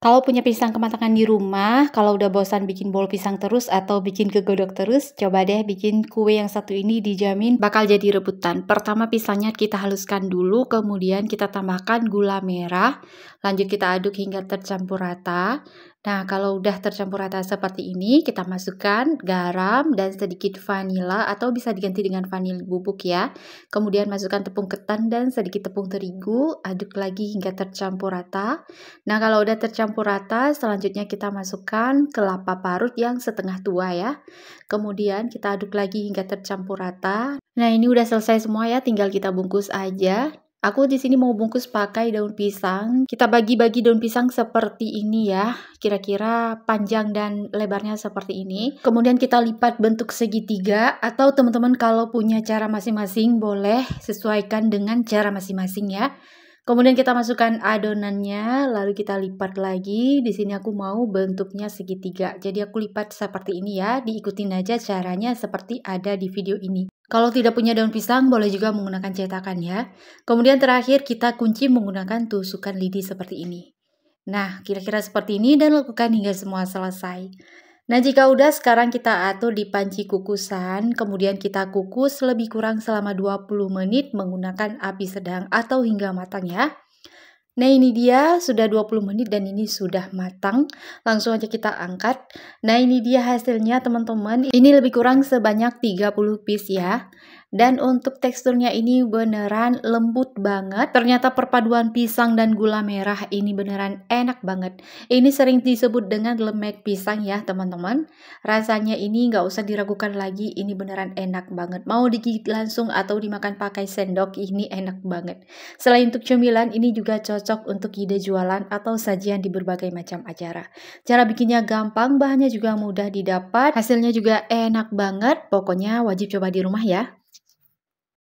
Kalau punya pisang kematangan di rumah, kalau udah bosan bikin bol pisang terus atau bikin kegodok terus, coba deh bikin kue yang satu ini dijamin bakal jadi rebutan. Pertama pisangnya kita haluskan dulu, kemudian kita tambahkan gula merah, lanjut kita aduk hingga tercampur rata. Nah, kalau udah tercampur rata seperti ini, kita masukkan garam dan sedikit vanila atau bisa diganti dengan vanili bubuk ya. Kemudian masukkan tepung ketan dan sedikit tepung terigu, aduk lagi hingga tercampur rata. Nah, kalau udah tercampur Campur rata, selanjutnya kita masukkan kelapa parut yang setengah tua ya. Kemudian kita aduk lagi hingga tercampur rata. Nah, ini udah selesai semua ya, tinggal kita bungkus aja. Aku di sini mau bungkus pakai daun pisang. Kita bagi-bagi daun pisang seperti ini ya. Kira-kira panjang dan lebarnya seperti ini. Kemudian kita lipat bentuk segitiga atau teman-teman kalau punya cara masing-masing boleh sesuaikan dengan cara masing-masing ya. Kemudian kita masukkan adonannya, lalu kita lipat lagi. Di sini aku mau bentuknya segitiga. Jadi aku lipat seperti ini ya, diikutin aja caranya seperti ada di video ini. Kalau tidak punya daun pisang, boleh juga menggunakan cetakan ya. Kemudian terakhir kita kunci menggunakan tusukan lidi seperti ini. Nah, kira-kira seperti ini dan lakukan hingga semua selesai. Nah, jika udah sekarang kita atur di panci kukusan, kemudian kita kukus lebih kurang selama 20 menit menggunakan api sedang atau hingga matang ya. Nah, ini dia sudah 20 menit dan ini sudah matang. Langsung aja kita angkat. Nah, ini dia hasilnya teman-teman. Ini lebih kurang sebanyak 30 piece ya. Dan untuk teksturnya ini beneran lembut banget. Ternyata perpaduan pisang dan gula merah ini beneran enak banget. Ini sering disebut dengan lemak pisang ya teman-teman. Rasanya ini nggak usah diragukan lagi, ini beneran enak banget. Mau digigit langsung atau dimakan pakai sendok, ini enak banget. Selain untuk cemilan, ini juga cocok untuk ide jualan atau sajian di berbagai macam acara. Cara bikinnya gampang, bahannya juga mudah didapat, hasilnya juga enak banget. Pokoknya wajib coba di rumah ya.